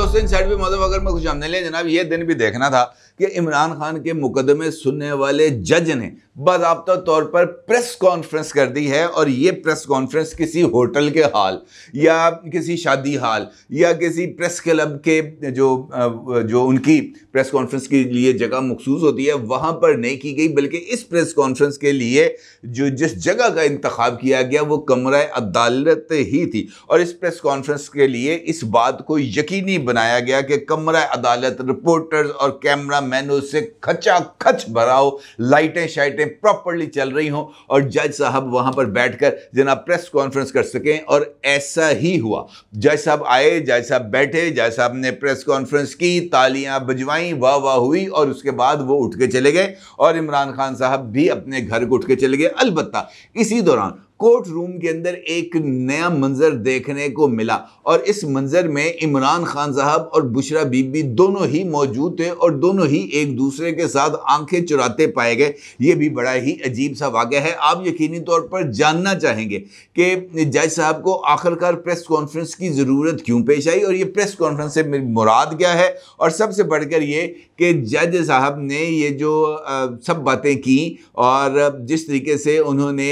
दोस्तीन side भी मदब अगर मैं खुश आमने लें जनाब ये दिन भी देखना था कि इमरान खान के मुकदमे सुनने वाले जज ने बाबा तौर पर प्रेस कॉन्फ्रेंस कर दी है और ये प्रेस कॉन्फ्रेंस किसी होटल के हाल या किसी शादी हाल या किसी प्रेस क्लब के जो जो उनकी प्रेस कॉन्फ्रेंस के लिए जगह मखसूस होती है वहाँ पर नहीं की गई बल्कि इस प्रेस कॉन्फ्रेंस के लिए जो जिस जगह का इंतखब किया गया वो कमरा अदालत ही थी और इस प्रेस कॉन्फ्रेंस के लिए इस बात को यकीनी बनाया गया कि कमरा अदालत रिपोर्टर्स और कैमरा मैनों से खचा खच भरा हो लाइटें शाइटें प्रॉपरली चल रही हों और जज साहब वहां पर बैठकर जना प्रेस कॉन्फ्रेंस कर सकें और ऐसा ही हुआ जज साहब आए जज साहब बैठे जज साहब ने प्रेस कॉन्फ्रेंस की तालियां बजवाई वाह वाह हुई और उसके बाद वो उठ के चले गए और इमरान खान साहब भी अपने घर को उठ के चले गए अलबत्ता इसी दौरान कोर्ट रूम के अंदर एक नया मंजर देखने को मिला और इस मंजर में इमरान खान साहब और बुशरा बीबी दोनों ही मौजूद थे और दोनों ही एक दूसरे के साथ आंखें चुराते पाए गए ये भी बड़ा ही अजीब सा वाक़ है आप यकीनी तौर पर जानना चाहेंगे कि जज साहब को आखिरकार प्रेस कॉन्फ्रेंस की ज़रूरत क्यों पेश आई और ये प्रेस कॉन्फ्रेंस से मेरी मुराद क्या है और सबसे बढ़कर ये कि जज साहब ने ये जो सब बातें की और जिस तरीके से उन्होंने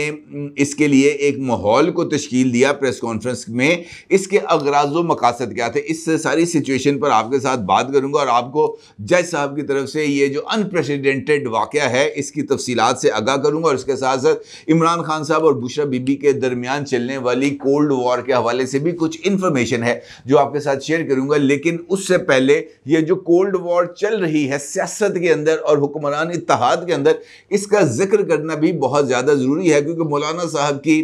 इसके लिए लिए एक माहौल को तश्कील दिया प्रेस कॉन्फ्रेंस में इसके अगराज व मकासद क्या थे इस सारी सिचुएशन पर आपके साथ बात करूंगा और आपको जज साहब की तरफ से ये जो अनप्रेसिडेंटेड वाक़ है इसकी तफसीत से आगाह करूंगा और इसके साथ साथ इमरान खान साहब और बुशरा बीबी के दरमियान चलने वाली कोल्ड वॉर के हवाले से भी कुछ इन्फॉर्मेशन है जो आपके साथ शेयर करूँगा लेकिन उससे पहले ये जो कोल्ड वॉर चल रही है सियासत के अंदर और हुक्मरान इतिहाद के अंदर इसका जिक्र करना भी बहुत ज़्यादा ज़रूरी है क्योंकि मौलाना साहब की की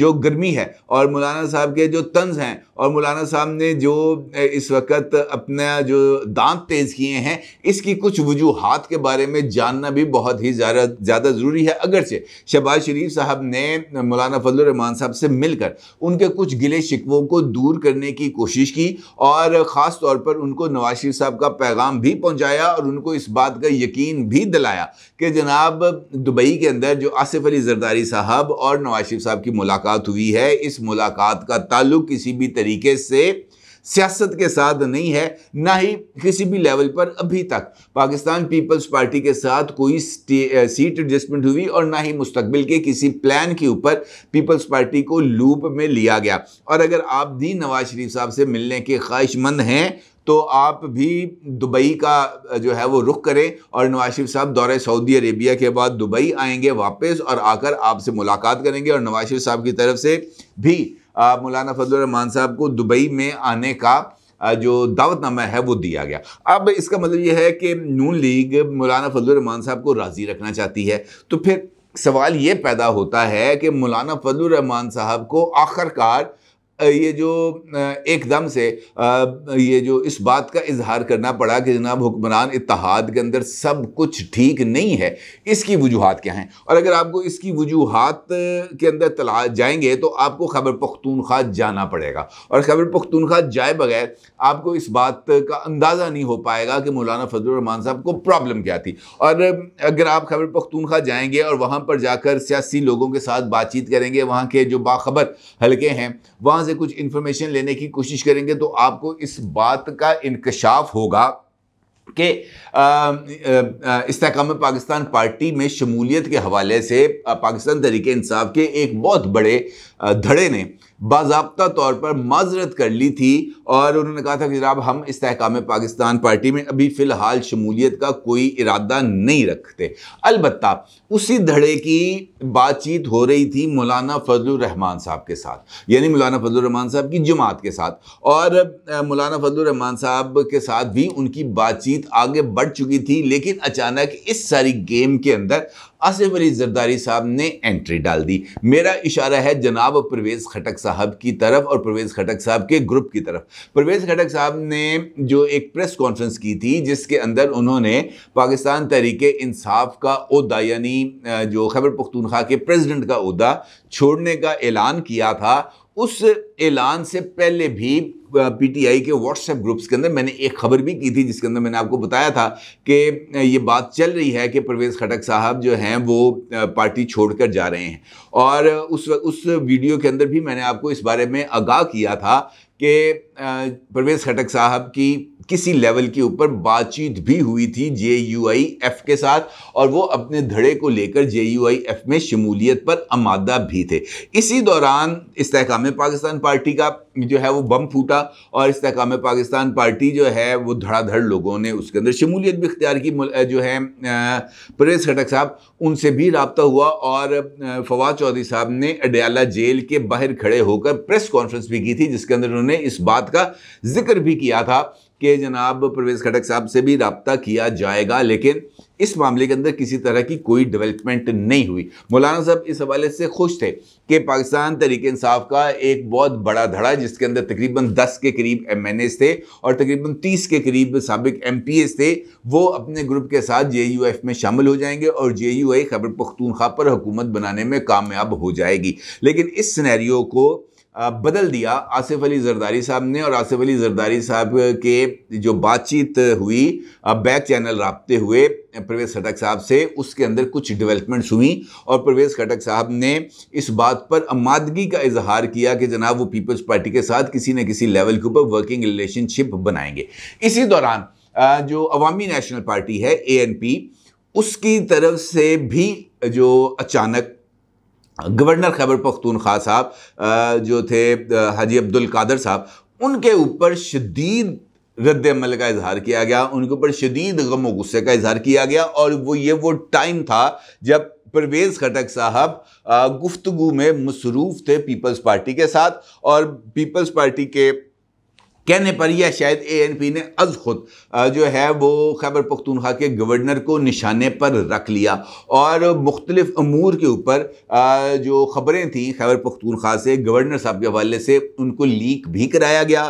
जो गर्मी है और मौलाना साहब के जो तंज हैं और मौलाना साहब ने जो इस वक्त अपना जो दांत तेज़ किए हैं इसकी कुछ वजूहत के बारे में जानना भी बहुत ही ज़्यादा ज़्यादा ज़रूरी है अगरचे शहबाज शरीफ साहब ने मौलाना फजलरहमान साहब से मिलकर उनके कुछ गिले शिकवों को दूर करने की कोशिश की और ख़ास तौर पर उनको नवाज शरीफ साहब का पैगाम भी पहुँचाया और उनको इस बात का यकीन भी दिलाया कि जनाब दुबई के अंदर जो आसिफ अली जरदारी साहब और नवाज शरीफ साहब की मुलाकात हुई है इस मुलाकात का ताल्लुक किसी भी तरीके से सियासत के साथ नहीं है ना ही किसी भी लेवल पर अभी तक पाकिस्तान पीपल्स पार्टी के साथ कोई सीट एडजस्टमेंट हुई और ना ही मुस्तबिल के किसी प्लान के ऊपर पीपल्स पार्टी को लूप में लिया गया और अगर आप दी नवाज शरीफ साहब से मिलने के ख्वाहिशमंद हैं तो आप भी दुबई का जो है वो रुख करें और नवाज शरीफ साहब दौरे सऊदी अरेबिया के बाद दुबई आएंगे वापस और आकर आपसे मुलाकात करेंगे और नवाज शरीफ साहब की तरफ से भी मौलाना फजलरहमान साहब को दुबई में आने का जो दावतनामा है वो दिया गया अब इसका मतलब यह है कि नून लीग मौलाना फजलरहमान साहब को राज़ी रखना चाहती है तो फिर सवाल ये पैदा होता है कि मौलाना फजलरहमान साहब को आखिरकार ये जो एकदम से ये जो इस बात का इजहार करना पड़ा कि जनाब हुक्मरान इतिहाद के अंदर सब कुछ ठीक नहीं है इसकी वजूहत क्या हैं और अगर आपको इसकी वजूहत के अंदर तला जाएंगे तो आपको खबर पख्तूनख्वा जाना पड़ेगा और खबर पख्तूनख्वा जाए बगैर आपको इस बात का अंदाज़ा नहीं हो पाएगा कि मौलाना फजलरहमान साहब को प्रॉब्लम क्या थी और अगर आप खबर पख्तूनख्वा जाएंगे और वहाँ पर जाकर सियासी लोगों के साथ बातचीत करेंगे वहाँ के जो बाखबर हल्के हैं वहाँ से से कुछ इन्फॉर्मेशन लेने की कोशिश करेंगे तो आपको इस बात का इंकशाफ होगा कि इसकाम पाकिस्तान पार्टी में शमूलियत के हवाले से पाकिस्तान तरीके इंसाफ के एक बहुत बड़े धड़े ने बाबा तौर पर माजरत कर ली थी और उन्होंने कहा था कि जनाब हम इसकाम पाकिस्तान पार्टी में अभी फ़िलहाल शमूलियत का कोई इरादा नहीं रखते अलबत् उसी धड़े की बातचीत हो रही थी मौलाना फजलरहमान साहब के साथ यानी मौलाना फजलरहमान साहब की जमात के साथ और मौलाना फजलरहमान साहब के साथ भी उनकी बातचीत बातचीत आगे बढ़ चुकी थी लेकिन अचानक इस सारी गेम के अंदर आसिफ अली जरदारी साहब ने एंट्री डाल दी मेरा इशारा है जनाब परवेज़ खटक साहब की तरफ और परवेज़ खटक साहब के ग्रुप की तरफ परवेज़ खटक साहब ने जो एक प्रेस कॉन्फ्रेंस की थी जिसके अंदर उन्होंने पाकिस्तान तहरीक इंसाफ का अहदा यानी जो खैबर पख्तूनख्वा के प्रेसिडेंट का अहदा छोड़ने का ऐलान किया था उस ऐलान से पहले भी पीटीआई के व्हाट्सएप ग्रुप्स के अंदर मैंने एक खबर भी की थी जिसके अंदर मैंने आपको बताया था कि ये बात चल रही है कि परवेज़ खटक साहब जो हैं वो पार्टी छोड़कर जा रहे हैं और उस उस वीडियो के अंदर भी मैंने आपको इस बारे में आगाह किया था कि परवेज़ खटक साहब की किसी लेवल के ऊपर बातचीत भी हुई थी जे यू आई एफ़ के साथ और वो अपने धड़े को लेकर जे यू आई एफ़ में शमूलियत पर आमादा भी थे इसी दौरान इसकाम पाकिस्तान पार्टी का जो है वो बम फूटा और इसकाम पाकिस्तान पार्टी जो है वो धड़ाधड़ लोगों ने उसके अंदर शमूलियत भी इख्तियार की जो है परवेज़ खटक साहब उनसे भी रबता हुआ और फवाद चौधरी साहब ने अडयाला जेल के बाहर खड़े होकर प्रेस कॉन्फ्रेंस भी की थी जिसके अंदर उन्होंने उन्होंने इस बात का जिक्र भी किया था कि जनाब परवेज़ खटक साहब से भी रबता किया जाएगा लेकिन इस मामले के अंदर किसी तरह की कोई डेवलपमेंट नहीं हुई मौलाना साहब इस हवाले से खुश थे कि पाकिस्तान तरीके इंसाफ का एक बहुत बड़ा धड़ा जिसके अंदर तकरीबन 10 के करीब एम थे और तकरीबन 30 के करीब सबक एम थे वो अपने ग्रुप के साथ जे में शामिल हो जाएंगे और J U I Khyber Pakhtunkhwa पर हुकूमत बनाने में कामयाब हो जाएगी लेकिन इस सिनेरियो को बदल दिया आसिफ अली जरदारी साहब ने और आसिफ अली जरदारी साहब के जो बातचीत हुई बैक चैनल रबते हुए परवेज़ खटक साहब से उसके अंदर कुछ डेवलपमेंट्स हुई और परवेज़ खटक साहब ने इस बात पर आमादगी का इजहार किया कि जनाब वो पीपल्स पार्टी के साथ किसी न किसी लेवल के ऊपर वर्किंग रिलेशनशिप बनाएंगे इसी दौरान जो अवामी नेशनल पार्टी है ए उसकी तरफ से भी जो अचानक गवर्नर खैबर पख्तूनख्वा साहब जो थे हाजी अब्दुल कादर साहब उनके ऊपर शदीद रद्द अमल का इजहार किया गया उनके ऊपर शदीद गम गुस्से का इजहार किया गया और वो ये वो टाइम था जब परवेज़ खटक साहब गुफ्तु में मसरूफ़ थे पीपल्स पार्टी के साथ और पीपल्स पार्टी के कहने पर यह शायद ए एन पी ने अज खुद जो है वो खैबर पख्तूनखा के गवर्नर को निशाने पर रख लिया और मुख्तलिफ अमूर के ऊपर जो ख़बरें थी खैबर पख्तूनखा से गवर्नर साहब के हवाले से उनको लीक भी कराया गया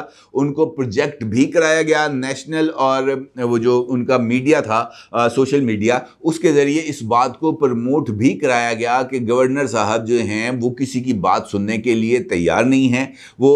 उनको प्रोजेक्ट भी कराया गया नेशनल और वो जो उनका मीडिया था आ, सोशल मीडिया उसके ज़रिए इस बात को प्रमोट भी कराया गया कि गवर्नर साहब जो हैं वो किसी की बात सुनने के लिए तैयार नहीं हैं वो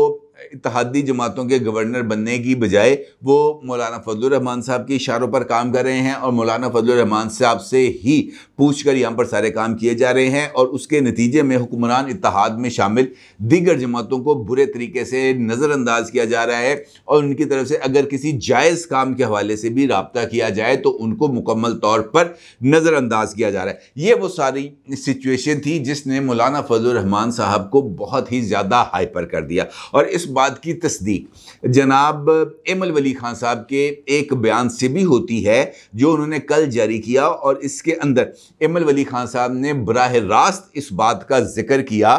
इतिहादी जमातों के गवर्नर बनने की बजाय वो मौलाना फजलरहमान साहब के इशारों पर काम कर रहे हैं और मौलाना फजलरहमान साहब से ही पूछ कर यहाँ पर सारे काम किए जा रहे हैं और उसके नतीजे में हुक्मरान इतिहाद में शामिल दीगर जमातों को बुरे तरीके से नज़रअंदाज किया जा रहा है और उनकी तरफ से अगर किसी जायज़ काम के हवाले से भी रबता किया जाए तो उनको मुकम्मल तौर पर नज़रअंदाज किया जा रहा है ये वो सारी सिचुएशन थी जिसने मौलाना फजलरहमान साहब को बहुत ही ज़्यादा हाइपर कर दिया और इस बात की तस्दीक जनाब एम अल वली खान साहब के एक बयान से भी होती है जो उन्होंने कल जारी किया और इसके अंदर एम अल वली खान साहब ने बरह रास्त इस बात का जिक्र किया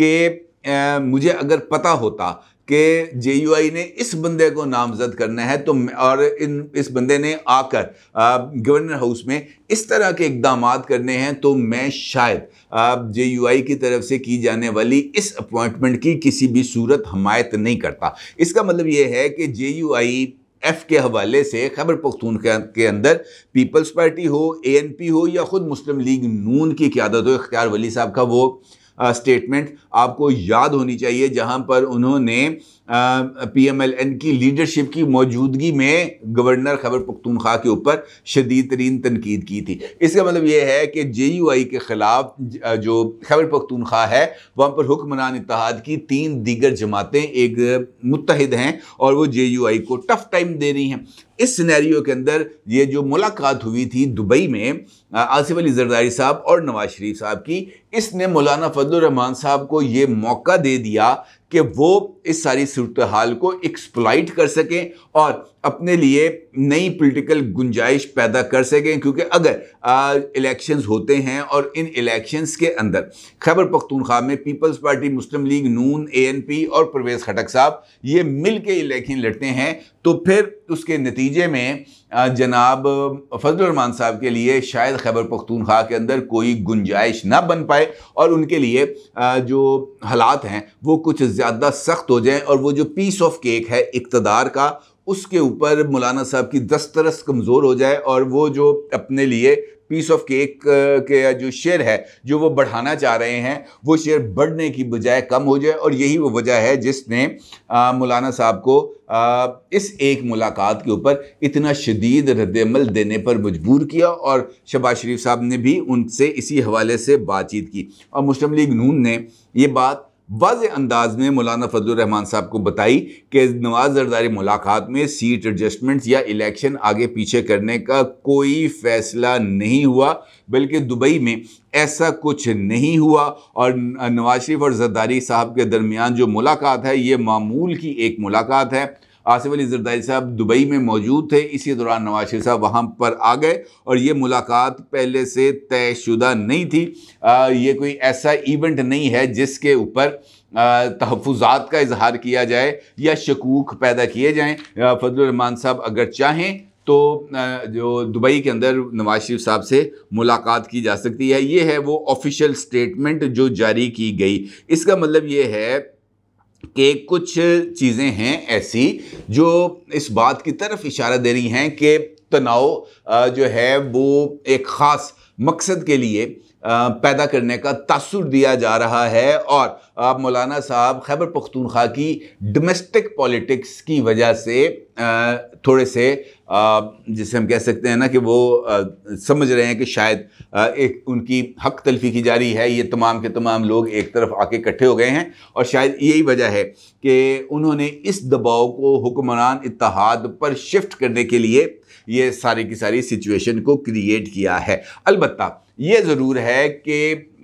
कि मुझे अगर पता होता कि जे ने इस बंदे को नामजद करना है तो और इन इस बंदे ने आकर गवर्नर हाउस में इस तरह के इकदाम करने हैं तो मैं शायद जे यू की तरफ से की जाने वाली इस अपॉइंटमेंट की किसी भी सूरत हमायत नहीं करता इसका मतलब यह है कि जे एफ के हवाले से खबर पख्तून के अंदर पीपल्स पार्टी हो पी हो या ख़ुद मुस्लिम लीग नून की क्यादत हो इख्तियार वली साहब का वो स्टेटमेंट आपको याद होनी चाहिए जहां पर उन्होंने पीएमएलएन की लीडरशिप की मौजूदगी में गवर्नर खबर पख्तूनख्वा के ऊपर शदीद तरीन तनकीद की थी इसका मतलब यह है कि जे यू आई के ख़िलाफ़ जो खबर पख्तूनख्वा है वहाँ पर हुक्मरान इतिहाद की तीन दीगर जमातें एक मुतहद हैं और वो जे यू आई को टफ़ टाइम दे रही हैं इस सिनेरियो के अंदर ये जो मुलाकात हुई थी दुबई में आसिफ अली जरदारी साहब और नवाज शरीफ साहब की इसने मौलाना फजल साहब को ये मौका दे दिया कि वो इस सारी सूरत हाल को एक्सप्लाइट कर सकें और अपने लिए नई पॉलिटिकल गुंजाइश पैदा कर सकें क्योंकि अगर इलेक्शंस होते हैं और इन इलेक्शंस के अंदर खैबर पख्तूनख्वा में पीपल्स पार्टी मुस्लिम लीग नून एएनपी और परवेज़ खटक साहब ये मिल के इलेक्शन लड़ते हैं तो फिर उसके नतीजे में जनाब फजल रमान साहब के लिए शायद खैबर पख्तूनख्वा के अंदर कोई गुंजाइश ना बन पाए और उनके लिए जो हालात हैं वो कुछ ज़्यादा सख्त हो हो जाएं और वो जो पीस ऑफ केक है इकतदार का उसके ऊपर मौलाना साहब की दस्तरस कमज़ोर हो जाए और वो जो अपने लिए पीस ऑफ केक के जो शेयर है जो वो बढ़ाना चाह रहे हैं वो शेयर बढ़ने की बजाय कम हो जाए और यही वो वजह है जिसने मौलाना साहब को आ, इस एक मुलाकात के ऊपर इतना शदीद रद्दमल देने पर मजबूर किया और शबाज शरीफ साहब ने भी उनसे इसी हवाले से बातचीत की और मुस्लिम लीग नून ने ये बात वाज अंदाज में मौलाना फजलरहमान साहब को बताई कि नवाज जरदारी मुलाकात में सीट एडजस्टमेंट्स या इलेक्शन आगे पीछे करने का कोई फैसला नहीं हुआ बल्कि दुबई में ऐसा कुछ नहीं हुआ और नवाज शरीफ और जरदारी साहब के दरमियान जो मुलाकात है ये मामूल की एक मुलाकात है आसिफ अली जरदारी साहब दुबई में मौजूद थे इसी दौरान नवाज शरीफ साहब वहाँ पर आ गए और ये मुलाकात पहले से तयशुदा नहीं थी आ, ये कोई ऐसा इवेंट नहीं है जिसके ऊपर तहफात का इजहार किया जाए या शकूक पैदा किए जाएँ फजलरहमान साहब अगर चाहें तो जो दुबई के अंदर नवाज शरीफ साहब से मुलाकात की जा सकती है ये है वो ऑफिशियल स्टेटमेंट जो जारी की गई इसका मतलब ये है कि कुछ चीज़ें हैं ऐसी जो इस बात की तरफ इशारा दे रही हैं कि तनाव जो है वो एक ख़ास मकसद के लिए पैदा करने का तसर दिया जा रहा है और आप मौलाना साहब खैबर पख्तूनख्वा की डोमेस्टिक पॉलिटिक्स की वजह से थोड़े से जिसे हम कह सकते हैं ना कि वो समझ रहे हैं कि शायद एक उनकी हक तलफी की जा रही है ये तमाम के तमाम लोग एक तरफ आके इकट्ठे हो गए हैं और शायद यही वजह है कि उन्होंने इस दबाव को हुक्मरान इतिहाद पर शिफ्ट करने के लिए ये सारी की सारी सिचुएशन को क्रिएट किया है अलबत्ता ये ज़रूर है कि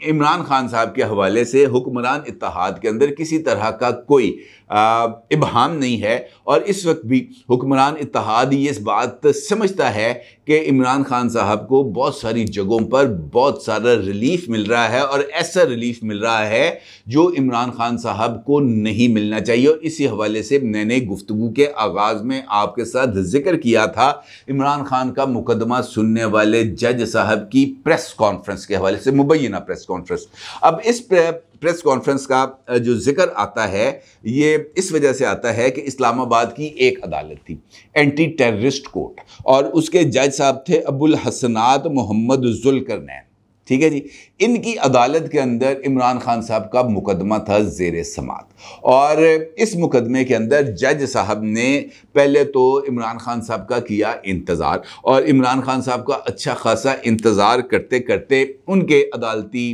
इमरान खान साहब के हवाले से हुक्मरान इतिहाद के अंदर किसी तरह का कोई इबहम नहीं है और इस वक्त भी हुक्मरान इतिहाद ये इस बात समझता है कि इमरान खान साहब को बहुत सारी जगहों पर बहुत सारा रिलीफ मिल रहा है और ऐसा रिलीफ मिल रहा है जो इमरान खान साहब को नहीं मिलना चाहिए और इसी हवाले से मैंने गुफ्तु के आगाज़ में आपके साथ जिक्र किया था इमरान खान का मुकदमा सुनने वाले जज साहब की प्रेस कॉन्फ्रेंस के हवाले से मुबैना प्रेस कॉन्फ्रेंस अब इस प्रेस कॉन्फ्रेंस का जो जिक्र आता है ये इस वजह से आता है कि इस्लामाबाद की एक अदालत थी एंटी टेररिस्ट कोर्ट और उसके जज साहब थे अबुल हसनात मोहम्मद जुलकरनैन ठीक है जी इनकी अदालत के अंदर इमरान खान साहब का मुकदमा था जेर समात और इस मुकदमे के अंदर जज साहब ने पहले तो इमरान खान साहब का किया इंतज़ार और इमरान खान साहब का अच्छा खासा इंतज़ार करते करते उनके अदालती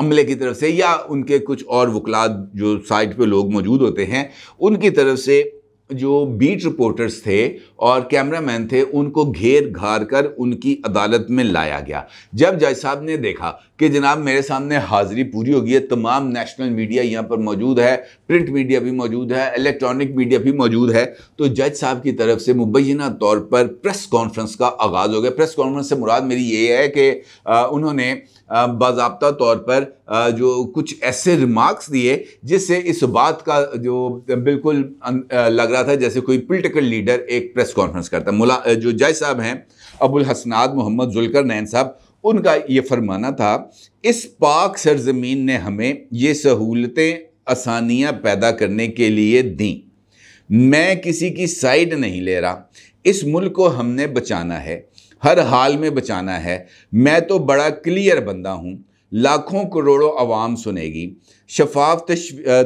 अमले की तरफ से या उनके कुछ और वकलात जो साइट पे लोग मौजूद होते हैं उनकी तरफ से जो बीट रिपोर्टर्स थे और कैमरामैन थे उनको घेर घार कर उनकी अदालत में लाया गया जब जज साहब ने देखा कि जनाब मेरे सामने हाजिरी पूरी हो गई है तमाम नेशनल मीडिया यहाँ पर मौजूद है प्रिंट मीडिया भी मौजूद है इलेक्ट्रॉनिक मीडिया भी मौजूद है तो जज साहब की तरफ से मुबैना तौर पर प्रेस कॉन्फ्रेंस का आगाज़ हो गया प्रेस कॉन्फ्रेंस से मुराद मेरी ये है कि उन्होंने बाबा तौर पर जो कुछ ऐसे रिमार्क्स दिए जिससे इस बात का जो बिल्कुल अं, लग रहा था जैसे कोई पोलिटिकल लीडर एक प्रेस कॉन्फ्रेंस करता मुला जो जय साहब हैं अबुल हसनाद मोहम्मद जुलकर नैन साहब उनका ये फरमाना था इस पाक सरजमीन ने हमें ये सहूलतें आसानियाँ पैदा करने के लिए दी मैं किसी की साइड नहीं ले रहा इस मुल्क को हमने बचाना है हर हाल में बचाना है मैं तो बड़ा क्लियर बंदा हूँ लाखों करोड़ों आवाम सुनेगी शफाफ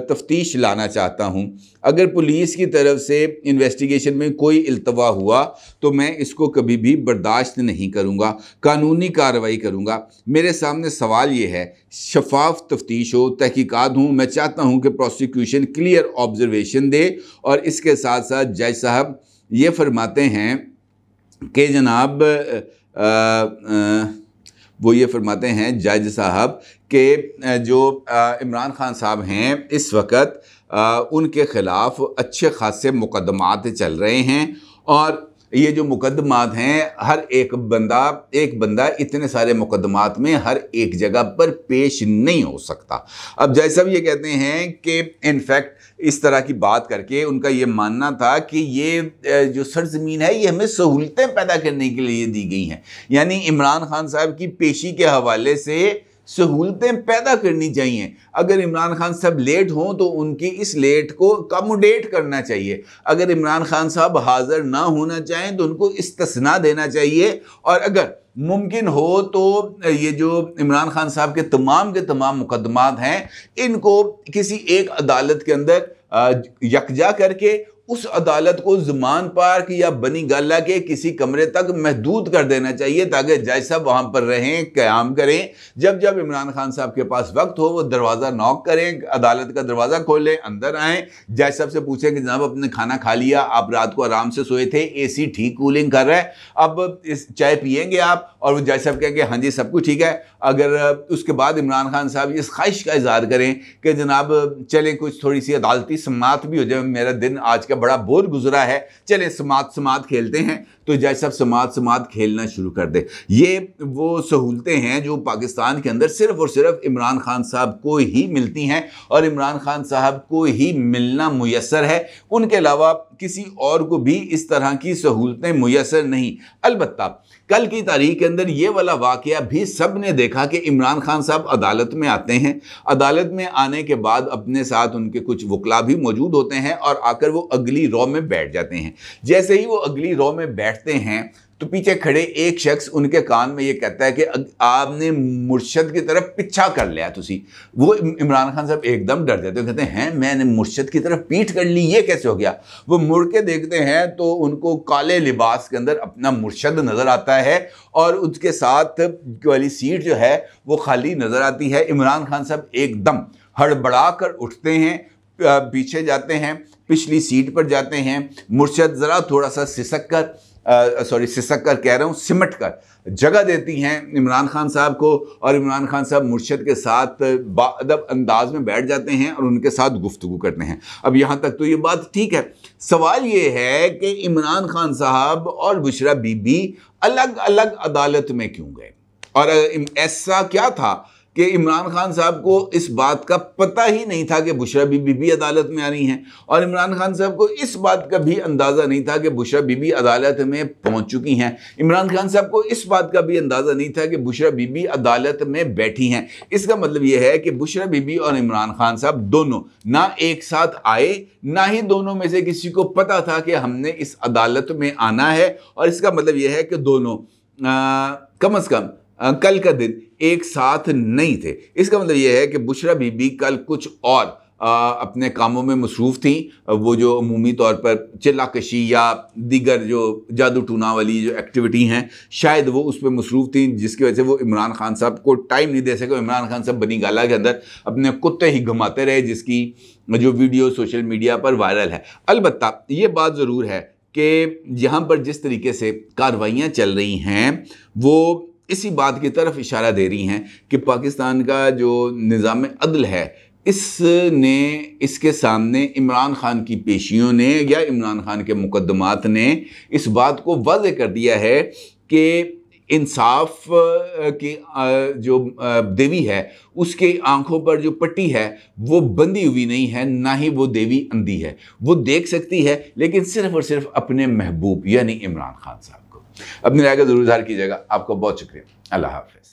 तफ्तीश लाना चाहता हूँ अगर पुलिस की तरफ से इन्वेस्टिगेशन में कोई अल्तवा हुआ तो मैं इसको कभी भी बर्दाश्त नहीं करूँगा कानूनी कार्रवाई करूँगा मेरे सामने सवाल ये है शफाफ तफ्तीश हो तहकीकात हूँ मैं चाहता हूँ कि प्रोसिक्यूशन क्लियर ऑब्जर्वेशन दे और इसके साथ साथ जज साहब ये फरमाते हैं कि जनाब आ, आ, वो ये फरमाते हैं जज साहब के जो इमरान खान साहब हैं इस वक्त उनके ख़िलाफ़ अच्छे खासे मुकदमात चल रहे हैं और ये जो मुकदमात हैं हर एक बंदा एक बंदा इतने सारे मुकदमात में हर एक जगह पर पेश नहीं हो सकता अब जैसा ये कहते हैं कि इनफैक्ट इस तरह की बात करके उनका ये मानना था कि ये जो सरजमीन है ये हमें सहूलतें पैदा करने के लिए दी गई हैं यानी इमरान खान साहब की पेशी के हवाले से सहूलतें पैदा करनी चाहिए अगर इमरान खान साहब लेट हों तो उनकी इस लेट को अकोमोडेट करना चाहिए अगर इमरान खान साहब हाजिर ना होना चाहें तो उनको इस्तना देना चाहिए और अगर मुमकिन हो तो ये जो इमरान खान साहब के तमाम के तमाम मुकदमात हैं इनको किसी एक अदालत के अंदर यकजा करके उस अदालत को जुमान पार्क या बनी गाला के किसी कमरे तक महदूद कर देना चाहिए ताकि जज साहब वहां पर रहें क्याम करें जब जब इमरान खान साहब के पास वक्त हो वो दरवाज़ा नॉक करें अदालत का दरवाज़ा खोलें अंदर आएँ जज साहब से पूछें कि जनाब अपने खाना खा लिया आप रात को आराम से सोए थे ए सी ठीक कूलिंग कर रहा है अब इस चाय पियेंगे आप और वो जैसा साहब कहेंगे हाँ जी सब कुछ ठीक है अगर उसके बाद इमरान खान साहब इस ख्वाहिश का इजहार करें कि जनाब चलें कुछ थोड़ी सी अदालती समात भी हो जाए मेरा दिन आज का का बड़ा बोर गुजरा है चले समाध समाध खेलते हैं तो जज साहब समाध समाध खेलना शुरू कर दे ये वो सहूलतें हैं जो पाकिस्तान के अंदर सिर्फ और सिर्फ इमरान खान साहब को ही मिलती हैं और इमरान खान साहब को ही मिलना मैसर है उनके अलावा किसी और को भी इस तरह की सहूलतें मैसर नहीं अलबत्ता कल की तारीख के अंदर ये वाला वाक़ भी सब ने देखा कि इमरान खान साहब अदालत में आते हैं अदालत में आने के बाद अपने साथ उनके कुछ वकला भी मौजूद होते हैं और आकर वो अगली रॉ में बैठ जाते हैं जैसे ही वो अगली रॉ में बैठते हैं तो पीछे खड़े एक शख्स उनके कान में ये कहता है कि आपने मुर्शद की तरफ पीछा कर लिया तुसी वो इमरान खान साहब एकदम डर जाते हैं कहते हैं मैंने मुर्शद की तरफ पीठ कर ली ये कैसे हो गया वो मुड़ के देखते हैं तो उनको काले लिबास के अंदर अपना मुर्शद नज़र आता है और उसके साथ वाली सीट जो है वो खाली नज़र आती है इमरान खान साहब एकदम हड़बड़ा कर उठते हैं पीछे जाते हैं पिछली सीट पर जाते हैं मुर्शद ज़रा थोड़ा सा सिसक कर सॉरी सिसक कर कह रहा हूँ सिमट कर जगह देती हैं इमरान खान साहब को और इमरान खान साहब मुर्शद के साथ बादब अंदाज में बैठ जाते हैं और उनके साथ गुफ्तु करते हैं अब यहाँ तक तो ये बात ठीक है सवाल ये है कि इमरान खान साहब और बुशरा बीबी अलग अलग अदालत में क्यों गए और ऐसा क्या था कि इमरान खान साहब को इस बात का पता ही नहीं था कि बुशरा बीबी भी अदालत में आ रही और इमरान खान साहब को इस बात का भी अंदाज़ा नहीं था कि बुशरा बीबी अदालत में पहुंच चुकी हैं इमरान खान साहब को इस बात का भी अंदाज़ा नहीं था कि बुशरा बीबी अदालत में बैठी हैं इसका मतलब यह है कि बुशरा बीबी और इमरान खान साहब दोनों ना एक साथ आए ना ही दोनों में से किसी को पता था कि हमने इस अदालत में आना है और इसका मतलब यह है कि दोनों आ, कम अज़ कम कल का दिन एक साथ नहीं थे इसका मतलब यह है कि बुशरा बीबी कल कुछ और आ, अपने कामों में मसरूफ़ थी वो जो अमूमी तौर पर चिल्लाकशी या दीगर जो जादू टूना वाली जो एक्टिविटी हैं शायद वो उस पर मसरूफ़ थी जिसकी वजह से वो इमरान खान साहब को टाइम नहीं दे सके इमरान खान साहब बनी गाला के अंदर अपने कुत्ते ही घुमाते रहे जिसकी जो वीडियो सोशल मीडिया पर वायरल है अलबत् ये बात ज़रूर है कि यहाँ पर जिस तरीके से कार्रवाइयाँ चल रही हैं वो इसी बात की तरफ इशारा दे रही हैं कि पाकिस्तान का जो निज़ाम अदल है इसने इसके सामने इमरान खान की पेशियों ने या इमरान खान के मुकदमात ने इस बात को वाज कर दिया है कि इंसाफ की जो देवी है उसके आंखों पर जो पट्टी है वो बंधी हुई नहीं है ना ही वो देवी अंधी है वो देख सकती है लेकिन सिर्फ और सिर्फ अपने महबूब यानी इमरान खान साहब अपनी राय का जरूर इजहार कीजिएगा आपका बहुत शुक्रिया अल्लाह हाफि